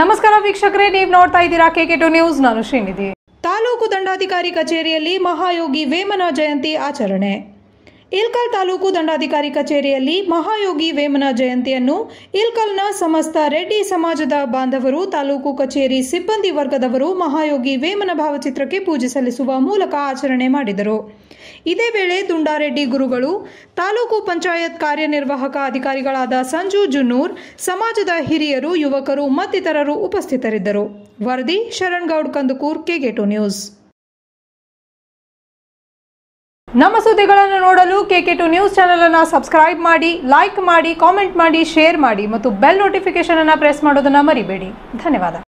ನಮಸ್ಕಾರ ವೀಕ್ಷಕರೇ ನೀವು ನೋಡ್ತಾ ಇದ್ದೀರಾ ಕೆ ಟು ನ್ಯೂಸ್ ನಾನು ಶ್ರೀನಿಧಿ ತಾಲೂಕು ದಂಡಾಧಿಕಾರಿ ಕಚೇರಿಯಲ್ಲಿ ಮಹಾಯೋಗಿ ವೇಮನ ಜಯಂತಿ ಆಚರಣೆ ಇಲ್ಕಲ್ ತಾಲೂಕು ದಂಡಾಧಿಕಾರಿ ಕಚೇರಿಯಲ್ಲಿ ಮಹಾಯೋಗಿ ವೇಮನ ಜಯಂತಿಯನ್ನು ಇಲ್ಕಲ್ನ ಸಮಸ್ತ ರೆಡ್ಡಿ ಸಮಾಜದ ಬಾಂಧವರು ತಾಲೂಕು ಕಚೇರಿ ಸಿಬ್ಬಂದಿ ವರ್ಗದವರು ಮಹಾಯೋಗಿ ವೇಮನ ಭಾವಚಿತ್ರಕ್ಕೆ ಪೂಜೆ ಸಲ್ಲಿಸುವ ಮೂಲಕ ಆಚರಣೆ ಮಾಡಿದರು ಇದೇ ವೇಳೆ ದುಂಡಾರೆಡ್ಡಿ ಗುರುಗಳು ತಾಲೂಕು ಪಂಚಾಯತ್ ಕಾರ್ಯನಿರ್ವಾಹಕ ಅಧಿಕಾರಿಗಳಾದ ಸಂಜು ಜುನ್ನೂರ್ ಸಮಾಜದ ಹಿರಿಯರು ಯುವಕರು ಮತ್ತಿತರರು ಉಪಸ್ಥಿತರಿದ್ದರು ವರದಿ ಶರಣ್ಗೌಡ್ ಗೌಡ್ ಕಂದುಕೂರ್ ಕೆಗೆಟು ನ್ಯೂಸ್ ನಮ್ಮ ಸುದ್ದಿಗಳನ್ನು ನೋಡಲು ಕೆ ಕೆ ಟು ನ್ಯೂಸ್ ಚಾನಲನ್ನು ಸಬ್ಸ್ಕ್ರೈಬ್ ಮಾಡಿ ಲೈಕ್ ಮಾಡಿ ಕಾಮೆಂಟ್ ಮಾಡಿ ಶೇರ್ ಮಾಡಿ ಮತ್ತು ಬೆಲ್ ನೋಟಿಫಿಕೇಶನ್ ಪ್ರೆಸ್ ಮಾಡೋದನ್ನು ಮರಿಬೇಡಿ ಧನ್ಯವಾದ